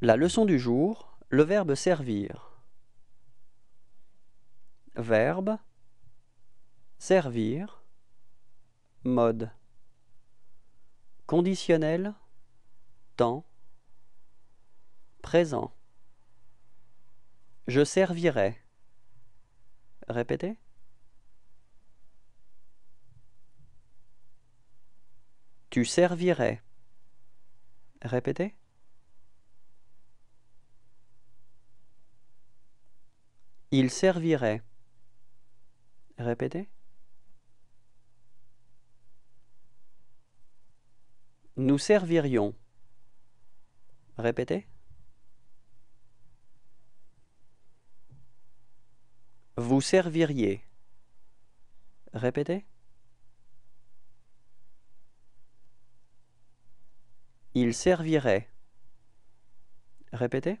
La leçon du jour, le verbe servir. Verbe servir mode conditionnel temps présent Je servirai Répétez Tu servirais Répétez Il servirait. Répétez. Nous servirions. Répétez. Vous serviriez. Répétez. Il servirait. Répétez.